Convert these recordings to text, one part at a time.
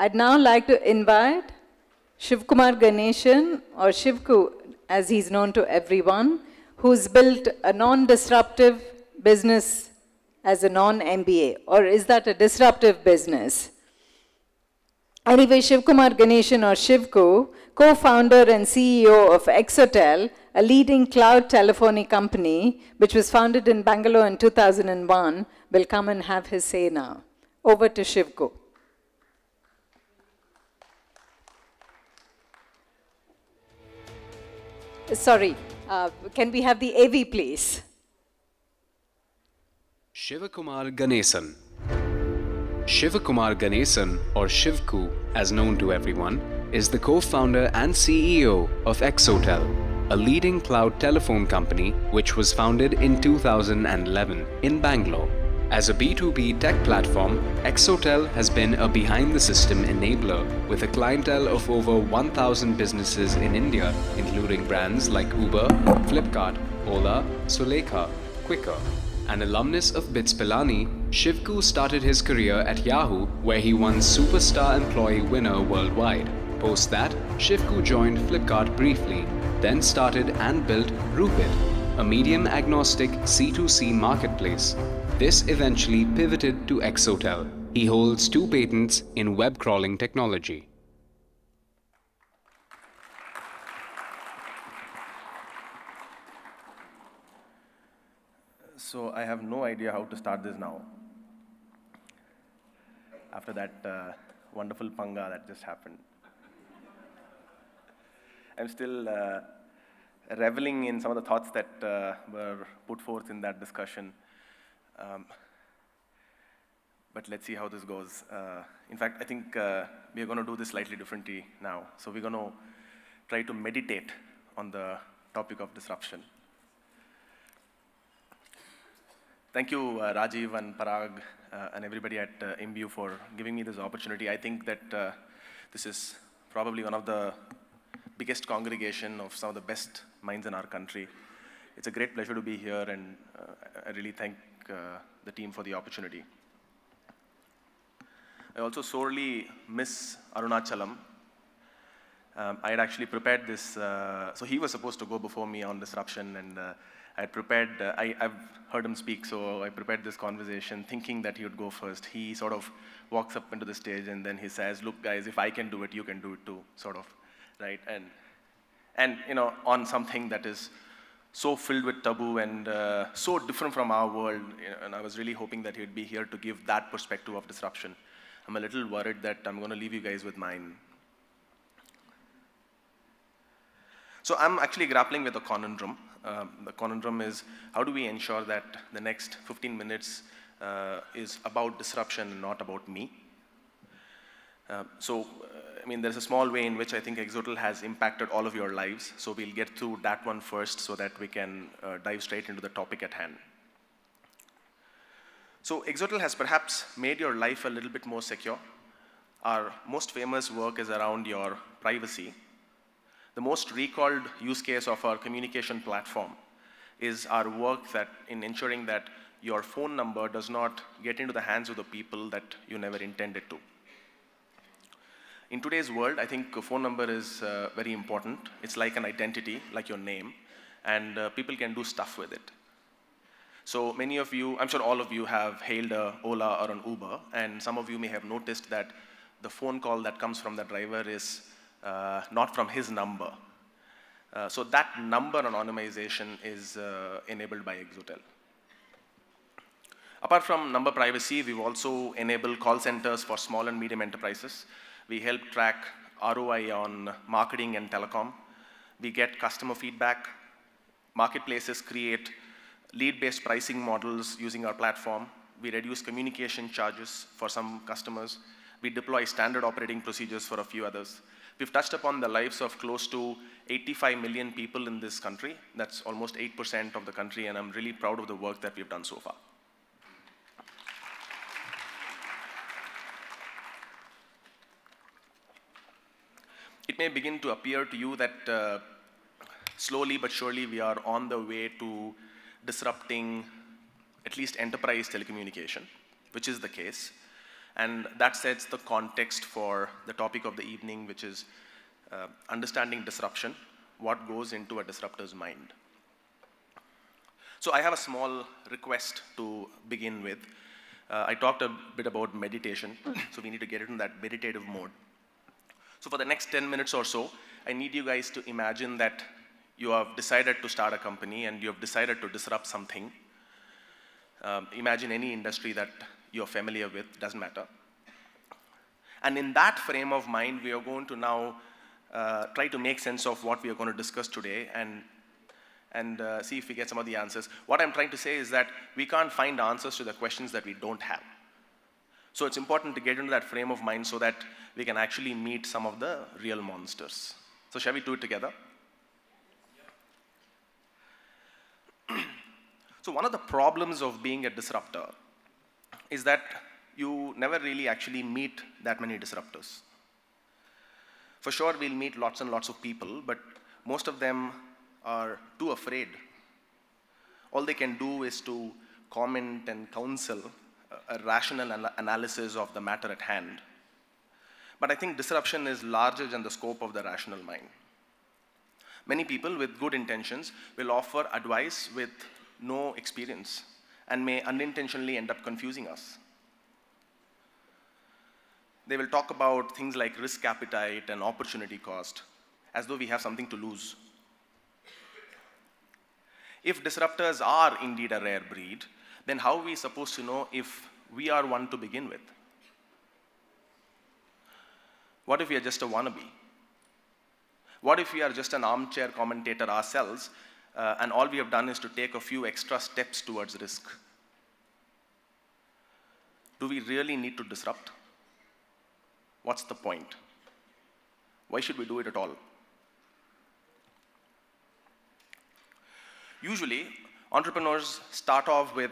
I'd now like to invite Shivkumar Ganeshan, or Shivku as he's known to everyone, who's built a non-disruptive business as a non-MBA, or is that a disruptive business? Anyway, Shivkumar Ganeshan or Shivku, co-founder and CEO of Exotel, a leading cloud telephony company, which was founded in Bangalore in 2001, will come and have his say now. Over to Shivku. Sorry, uh, can we have the AV, please? Shivakumar Ganesan. Shivakumar Ganesan, or Shivku as known to everyone, is the co-founder and CEO of Exotel, a leading cloud telephone company which was founded in 2011 in Bangalore. As a B2B tech platform, Exotel has been a behind-the-system enabler with a clientele of over 1,000 businesses in India, including brands like Uber, Flipkart, Ola, Sulekha, Quicker. An alumnus of BITS Pilani, Shivku started his career at Yahoo, where he won Superstar Employee Winner worldwide. Post that, Shivku joined Flipkart briefly, then started and built Rupit, a medium-agnostic C2C marketplace. This eventually pivoted to Exotel. He holds two patents in web crawling technology. So I have no idea how to start this now. After that uh, wonderful panga that just happened. I'm still uh, reveling in some of the thoughts that uh, were put forth in that discussion. Um, but let's see how this goes. Uh, in fact, I think uh, we're going to do this slightly differently now. So we're going to try to meditate on the topic of disruption. Thank you, uh, Rajiv and Parag uh, and everybody at uh, MBU for giving me this opportunity. I think that uh, this is probably one of the biggest congregation of some of the best minds in our country. It's a great pleasure to be here, and uh, I really thank uh, the team for the opportunity. I also sorely miss Arunachalam. Um, I had actually prepared this, uh, so he was supposed to go before me on disruption, and uh, I had prepared, uh, I, have heard him speak, so I prepared this conversation thinking that he would go first. He sort of walks up into the stage and then he says, look guys, if I can do it, you can do it too, sort of, right? And, and you know, on something that is so filled with taboo and uh, so different from our world. And I was really hoping that he'd be here to give that perspective of disruption. I'm a little worried that I'm going to leave you guys with mine. So I'm actually grappling with a conundrum. Um, the conundrum is how do we ensure that the next 15 minutes uh, is about disruption and not about me? Uh, so uh, I mean, there's a small way in which I think Exotel has impacted all of your lives. So we'll get through that one first so that we can uh, dive straight into the topic at hand. So Exotel has perhaps made your life a little bit more secure. Our most famous work is around your privacy. The most recalled use case of our communication platform is our work that in ensuring that your phone number does not get into the hands of the people that you never intended to. In today's world, I think a phone number is uh, very important. It's like an identity, like your name, and uh, people can do stuff with it. So many of you, I'm sure all of you have hailed a uh, Ola or an Uber, and some of you may have noticed that the phone call that comes from the driver is uh, not from his number. Uh, so that number anonymization is uh, enabled by Exotel. Apart from number privacy, we've also enabled call centers for small and medium enterprises. We help track ROI on marketing and telecom. We get customer feedback. Marketplaces create lead-based pricing models using our platform. We reduce communication charges for some customers. We deploy standard operating procedures for a few others. We've touched upon the lives of close to 85 million people in this country. That's almost 8% of the country, and I'm really proud of the work that we've done so far. it may begin to appear to you that uh, slowly but surely we are on the way to disrupting at least enterprise telecommunication, which is the case. And that sets the context for the topic of the evening, which is uh, understanding disruption, what goes into a disruptor's mind. So I have a small request to begin with. Uh, I talked a bit about meditation, so we need to get into that meditative mode. So for the next 10 minutes or so, I need you guys to imagine that you have decided to start a company and you have decided to disrupt something. Um, imagine any industry that you're familiar with, doesn't matter. And in that frame of mind, we are going to now uh, try to make sense of what we are going to discuss today and, and uh, see if we get some of the answers. What I'm trying to say is that we can't find answers to the questions that we don't have. So it's important to get into that frame of mind so that we can actually meet some of the real monsters. So shall we do it together? so one of the problems of being a disruptor is that you never really actually meet that many disruptors. For sure, we'll meet lots and lots of people, but most of them are too afraid. All they can do is to comment and counsel a rational an analysis of the matter at hand. But I think disruption is larger than the scope of the rational mind. Many people with good intentions will offer advice with no experience and may unintentionally end up confusing us. They will talk about things like risk appetite and opportunity cost as though we have something to lose. If disruptors are indeed a rare breed, then how are we supposed to know if we are one to begin with? What if we are just a wannabe? What if we are just an armchair commentator ourselves, uh, and all we have done is to take a few extra steps towards risk? Do we really need to disrupt? What's the point? Why should we do it at all? Usually, entrepreneurs start off with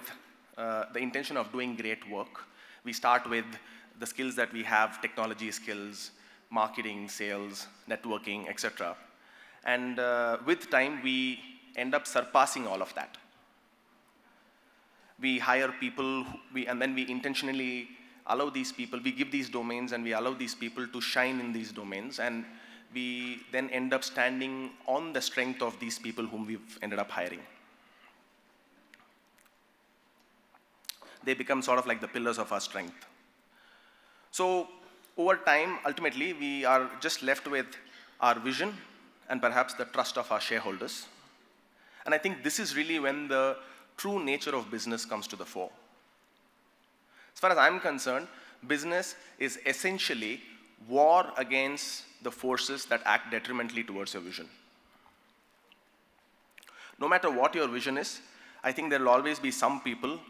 uh, the intention of doing great work. We start with the skills that we have, technology skills, marketing, sales, networking, etc. And uh, with time, we end up surpassing all of that. We hire people, who, we, and then we intentionally allow these people, we give these domains and we allow these people to shine in these domains. And we then end up standing on the strength of these people whom we've ended up hiring. they become sort of like the pillars of our strength. So over time, ultimately, we are just left with our vision and perhaps the trust of our shareholders. And I think this is really when the true nature of business comes to the fore. As far as I'm concerned, business is essentially war against the forces that act detrimentally towards your vision. No matter what your vision is, I think there will always be some people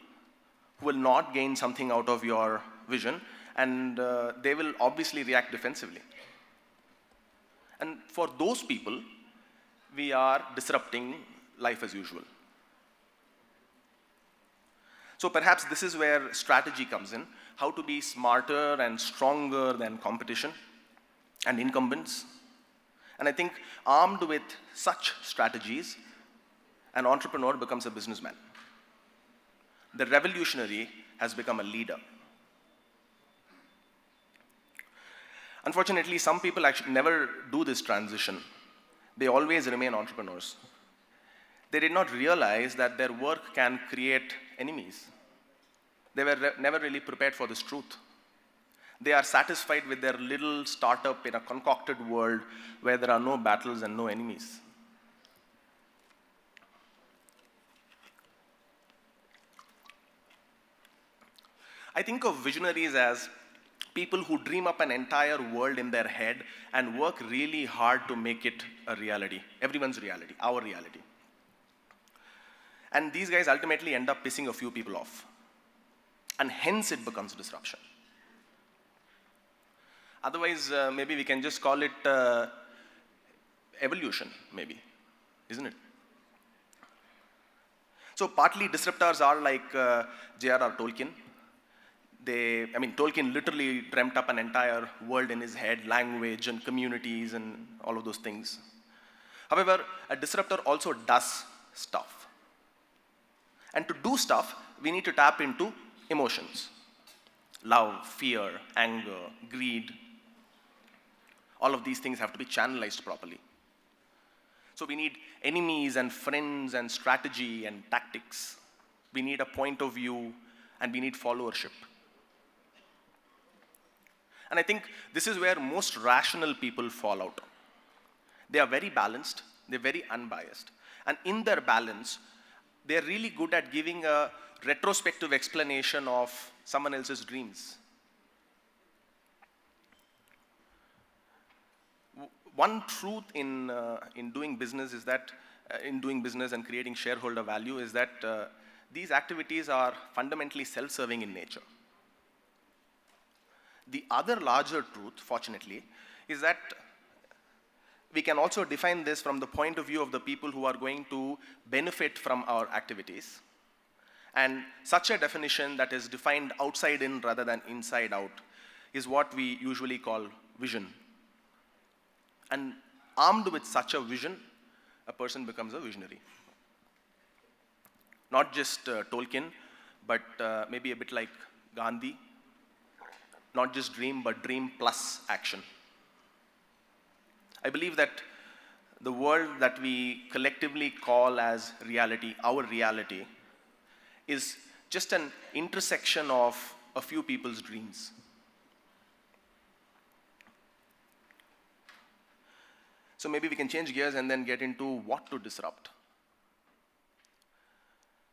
will not gain something out of your vision, and uh, they will obviously react defensively. And for those people, we are disrupting life as usual. So perhaps this is where strategy comes in, how to be smarter and stronger than competition and incumbents. And I think armed with such strategies, an entrepreneur becomes a businessman the revolutionary has become a leader. Unfortunately, some people actually never do this transition. They always remain entrepreneurs. They did not realize that their work can create enemies. They were re never really prepared for this truth. They are satisfied with their little startup in a concocted world where there are no battles and no enemies. I think of visionaries as people who dream up an entire world in their head and work really hard to make it a reality, everyone's reality, our reality. And these guys ultimately end up pissing a few people off. And hence it becomes disruption. Otherwise, uh, maybe we can just call it uh, evolution, maybe, isn't it? So partly disruptors are like uh, J.R.R. Tolkien, they, I mean, Tolkien literally dreamt up an entire world in his head, language and communities and all of those things. However, a disruptor also does stuff. And to do stuff, we need to tap into emotions. Love, fear, anger, greed. All of these things have to be channelized properly. So we need enemies and friends and strategy and tactics. We need a point of view and we need followership. And I think this is where most rational people fall out. They are very balanced, they're very unbiased. And in their balance, they're really good at giving a retrospective explanation of someone else's dreams. One truth in, uh, in doing business is that, uh, in doing business and creating shareholder value is that uh, these activities are fundamentally self-serving in nature. The other larger truth, fortunately, is that we can also define this from the point of view of the people who are going to benefit from our activities. And such a definition that is defined outside in rather than inside out is what we usually call vision. And armed with such a vision, a person becomes a visionary. Not just uh, Tolkien, but uh, maybe a bit like Gandhi not just dream, but dream plus action. I believe that the world that we collectively call as reality, our reality, is just an intersection of a few people's dreams. So maybe we can change gears and then get into what to disrupt.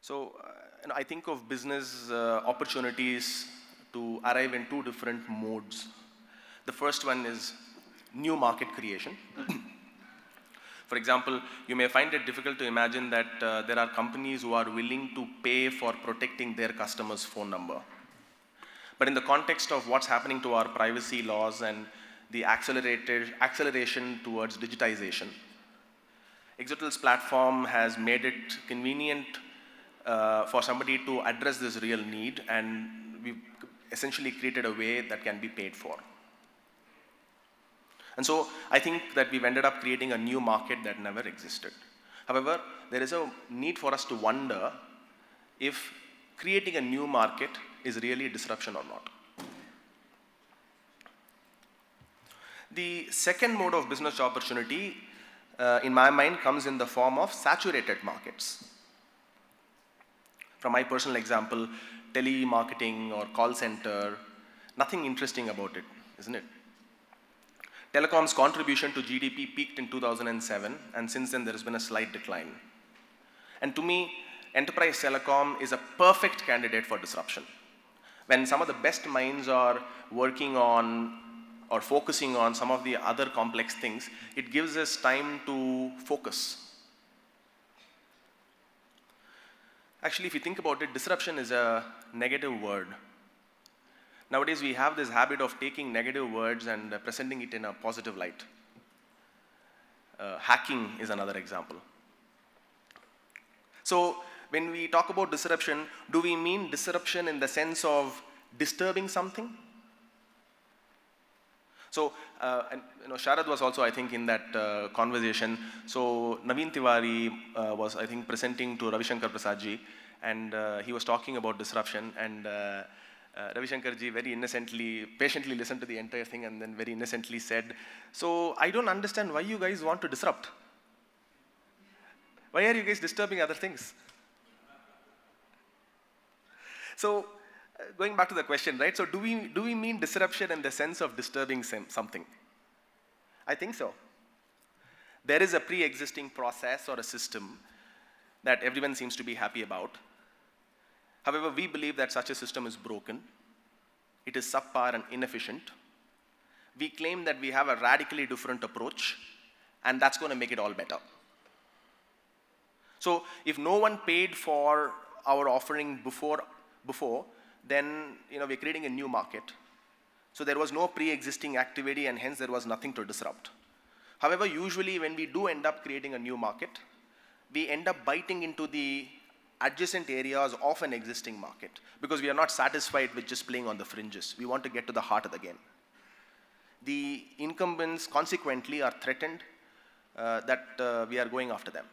So uh, I think of business uh, opportunities to arrive in two different modes. The first one is new market creation. for example, you may find it difficult to imagine that uh, there are companies who are willing to pay for protecting their customers' phone number. But in the context of what's happening to our privacy laws and the accelerated acceleration towards digitization, Exotel's platform has made it convenient uh, for somebody to address this real need, and we essentially created a way that can be paid for. And so I think that we've ended up creating a new market that never existed. However, there is a need for us to wonder if creating a new market is really a disruption or not. The second mode of business opportunity, uh, in my mind, comes in the form of saturated markets from my personal example, telemarketing or call center, nothing interesting about it, isn't it? Telecom's contribution to GDP peaked in 2007, and since then there has been a slight decline. And to me, enterprise telecom is a perfect candidate for disruption. When some of the best minds are working on or focusing on some of the other complex things, it gives us time to focus Actually, if you think about it, disruption is a negative word. Nowadays, we have this habit of taking negative words and uh, presenting it in a positive light. Uh, hacking is another example. So when we talk about disruption, do we mean disruption in the sense of disturbing something? So, uh, and, you know, Sharad was also, I think, in that uh, conversation. So, Naveen Tiwari uh, was, I think, presenting to Ravishankar Prasadji, and uh, he was talking about disruption, and uh, uh Ravishankarji very innocently, patiently listened to the entire thing, and then very innocently said, so, I don't understand why you guys want to disrupt. Why are you guys disturbing other things? So, going back to the question, right? So do we, do we mean disruption in the sense of disturbing something? I think so. There is a pre-existing process or a system that everyone seems to be happy about. However, we believe that such a system is broken. It is subpar and inefficient. We claim that we have a radically different approach, and that's going to make it all better. So if no one paid for our offering before, before then you know, we're creating a new market. So there was no pre-existing activity and hence there was nothing to disrupt. However, usually when we do end up creating a new market, we end up biting into the adjacent areas of an existing market because we are not satisfied with just playing on the fringes. We want to get to the heart of the game. The incumbents consequently are threatened uh, that uh, we are going after them.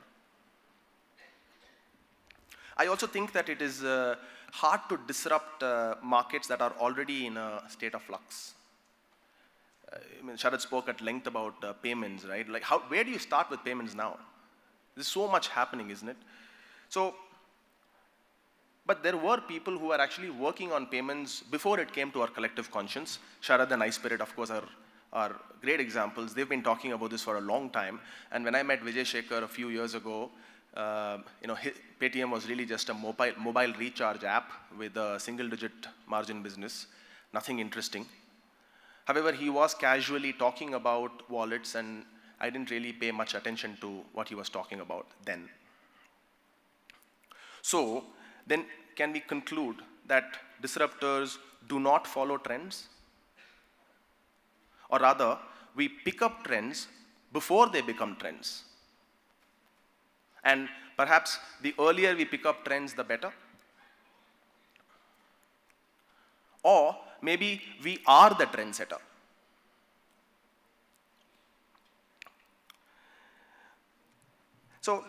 I also think that it is uh, hard to disrupt uh, markets that are already in a state of flux. Uh, I mean, Sharad spoke at length about uh, payments, right? Like, how, where do you start with payments now? There's so much happening, isn't it? So, but there were people who were actually working on payments before it came to our collective conscience. Sharad and iSpirit, of course, are, are great examples. They've been talking about this for a long time. And when I met Vijay Shekhar a few years ago, um, you know, Paytm was really just a mobile, mobile recharge app with a single-digit margin business, nothing interesting. However, he was casually talking about wallets, and I didn't really pay much attention to what he was talking about then. So then can we conclude that disruptors do not follow trends? Or rather, we pick up trends before they become trends. And perhaps the earlier we pick up trends, the better. Or maybe we are the trendsetter. So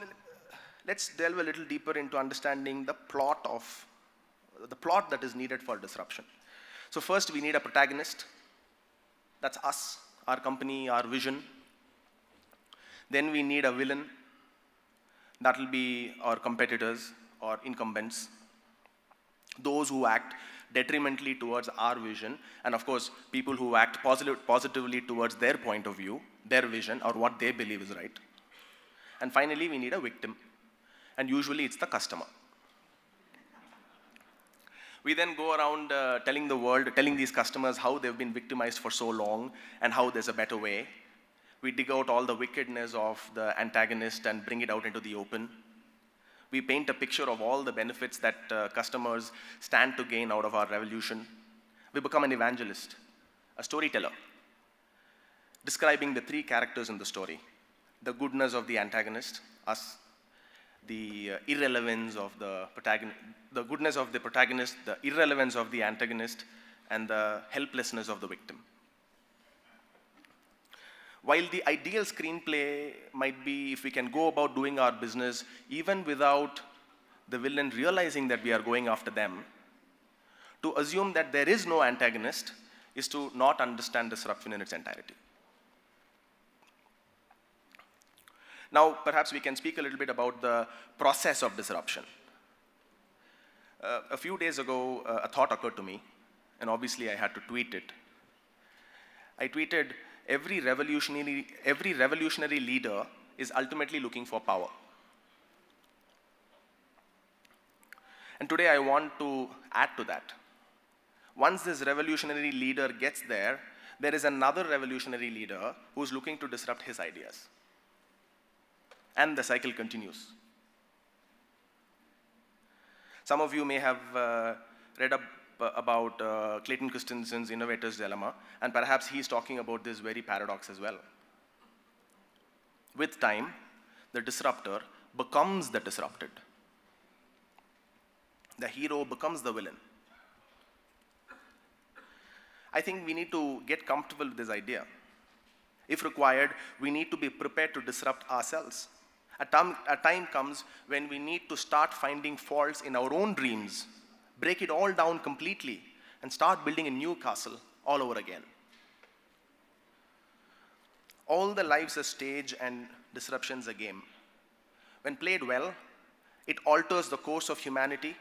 let's delve a little deeper into understanding the plot of the plot that is needed for disruption. So first we need a protagonist. That's us, our company, our vision. Then we need a villain, that will be our competitors or incumbents, those who act detrimentally towards our vision, and of course, people who act positively towards their point of view, their vision, or what they believe is right. And finally, we need a victim, and usually it's the customer. We then go around uh, telling the world, telling these customers how they've been victimized for so long and how there's a better way, we dig out all the wickedness of the antagonist and bring it out into the open. We paint a picture of all the benefits that uh, customers stand to gain out of our revolution. We become an evangelist, a storyteller, describing the three characters in the story the goodness of the antagonist, us, the uh, irrelevance of the protagonist, the goodness of the protagonist, the irrelevance of the antagonist, and the helplessness of the victim. While the ideal screenplay might be if we can go about doing our business even without the villain realizing that we are going after them, to assume that there is no antagonist is to not understand disruption in its entirety. Now, perhaps we can speak a little bit about the process of disruption. Uh, a few days ago, uh, a thought occurred to me, and obviously I had to tweet it. I tweeted, every revolutionary, every revolutionary leader is ultimately looking for power. And today I want to add to that. Once this revolutionary leader gets there, there is another revolutionary leader who's looking to disrupt his ideas. And the cycle continues. Some of you may have uh, read a uh, about uh, Clayton Christensen's Innovator's Dilemma, and perhaps he's talking about this very paradox as well. With time, the disruptor becomes the disrupted. The hero becomes the villain. I think we need to get comfortable with this idea. If required, we need to be prepared to disrupt ourselves. A, a time comes when we need to start finding faults in our own dreams break it all down completely, and start building a new castle all over again. All the lives a stage and disruptions a game. When played well, it alters the course of humanity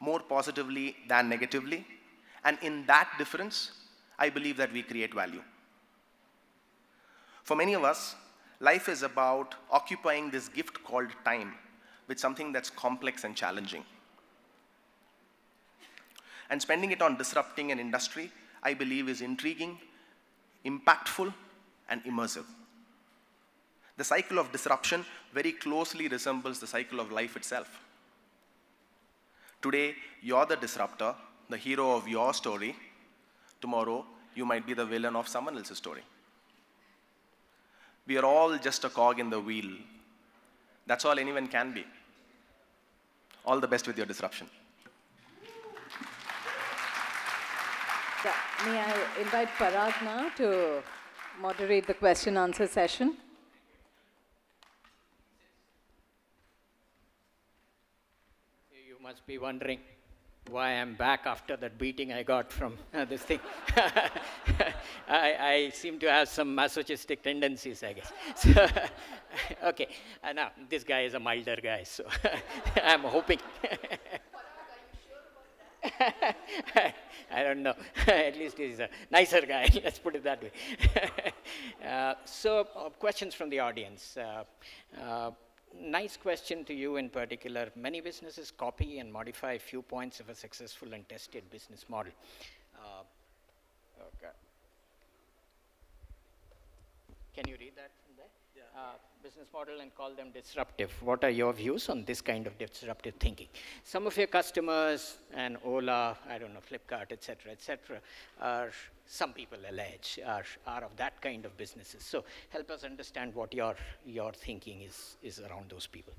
more positively than negatively, and in that difference, I believe that we create value. For many of us, life is about occupying this gift called time with something that's complex and challenging and spending it on disrupting an industry, I believe is intriguing, impactful, and immersive. The cycle of disruption very closely resembles the cycle of life itself. Today, you're the disruptor, the hero of your story. Tomorrow, you might be the villain of someone else's story. We are all just a cog in the wheel. That's all anyone can be. All the best with your disruption. So, may I invite Parag now to moderate the question answer session? You must be wondering why I'm back after that beating I got from uh, this thing. I, I, seem to have some masochistic tendencies, I guess. So, okay, uh, now this guy is a milder guy, so I'm hoping. I don't know. At least he's a nicer guy, let's put it that way. uh, so, uh, questions from the audience. Uh, uh, nice question to you in particular. Many businesses copy and modify a few points of a successful and tested business model. Uh, okay. Can you read that? uh, business model and call them disruptive. What are your views on this kind of disruptive thinking? Some of your customers and Ola, I don't know, Flipkart, etc., etc., are some people allege are, are of that kind of businesses. So help us understand what your your thinking is is around those people.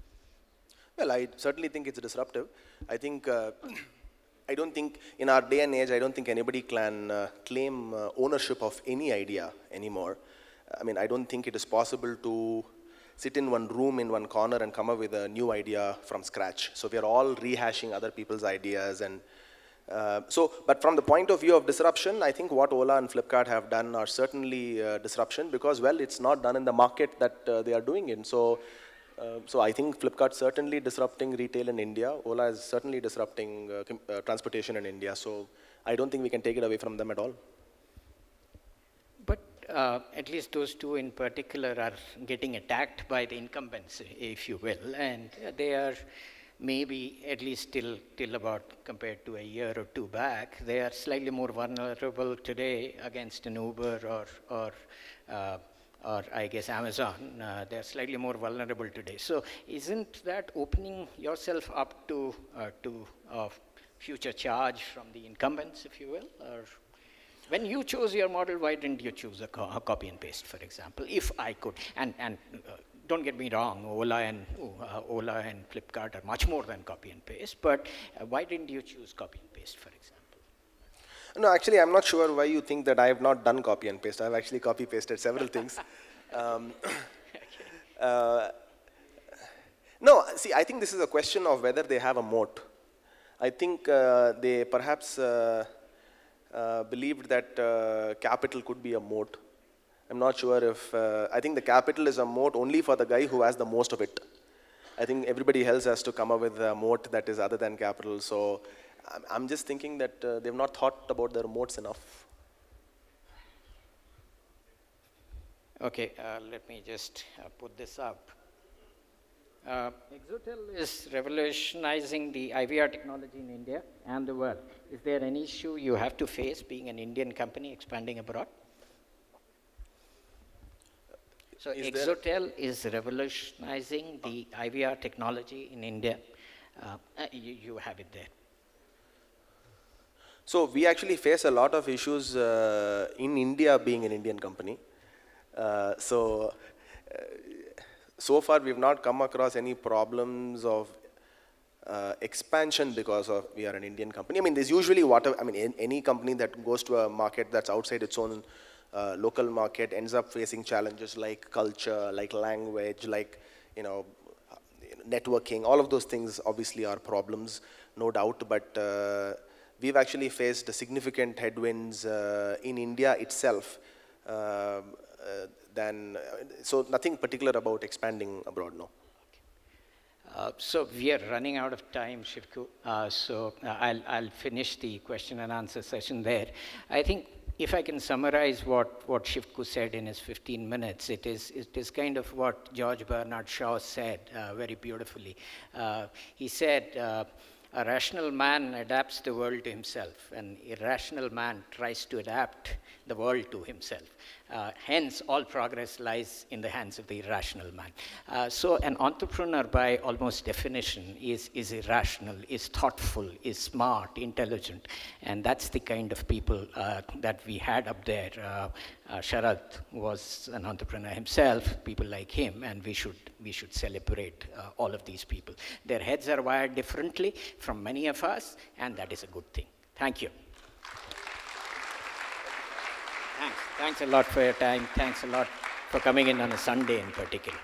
Well, I certainly think it's disruptive. I think. Uh, I don't think in our day and age, I don't think anybody can uh, claim uh, ownership of any idea anymore. I mean, I don't think it is possible to sit in one room in one corner and come up with a new idea from scratch. So we are all rehashing other people's ideas and uh, so, but from the point of view of disruption, I think what Ola and Flipkart have done are certainly uh, disruption because, well, it's not done in the market that uh, they are doing it. So, uh, so I think Flipkart certainly disrupting retail in India. Ola is certainly disrupting uh, uh, transportation in India. So I don't think we can take it away from them at all uh, at least those two in particular are getting attacked by the incumbents, if you will, and they are maybe at least till, till about compared to a year or two back, they are slightly more vulnerable today against an Uber or, or, uh, or I guess Amazon. Uh, they are slightly more vulnerable today. So isn't that opening yourself up to, uh, to future charge from the incumbents, if you will, or when you chose your model, why didn't you choose a, co a copy and paste, for example? If I could, and, and uh, don't get me wrong, Ola and, uh, Ola and Flipkart are much more than copy and paste, but uh, why didn't you choose copy and paste, for example? No, actually, I'm not sure why you think that I have not done copy and paste. I've actually copy pasted several things. Um, uh, no, see, I think this is a question of whether they have a moat. I think uh, they perhaps uh, uh, believed that uh, capital could be a moat. I'm not sure if, uh, I think the capital is a moat only for the guy who has the most of it. I think everybody else has to come up with a moat that is other than capital. So I'm, I'm just thinking that uh, they've not thought about their moats enough. Okay, uh, let me just put this up. Uh, Exotel is revolutionizing the IVR technology in India and the world. Is there any issue you have to face being an Indian company expanding abroad? So is Exotel is revolutionizing the IVR technology in India. Uh, uh, you, you, have it there. So we actually face a lot of issues uh, in India being an Indian company. Uh, so uh, so far we've not come across any problems of uh, expansion because of we are an Indian company. I mean, there's usually whatever. I mean, in, any company that goes to a market that's outside its own uh, local market ends up facing challenges like culture, like language, like you know, networking. All of those things obviously are problems, no doubt. But uh, we've actually faced significant headwinds uh, in India itself. Um, uh, than, uh, so nothing particular about expanding abroad, no. Uh, so we are running out of time, Shivku. Uh, so uh, I'll, I'll finish the question and answer session there. I think if I can summarize what, what Shivku said in his 15 minutes, it is, it is kind of what George Bernard Shaw said uh, very beautifully. Uh, he said, a rational man adapts the world to himself, an irrational man tries to adapt the world to himself. Uh, hence, all progress lies in the hands of the irrational man. Uh, so, an entrepreneur, by almost definition, is, is irrational, is thoughtful, is smart, intelligent, and that's the kind of people uh, that we had up there. Uh, uh, Sharat was an entrepreneur himself, people like him, and we should, we should celebrate uh, all of these people. Their heads are wired differently from many of us, and that is a good thing. Thank you. Thanks. Thanks a lot for your time. Thanks a lot for coming in on a Sunday in particular.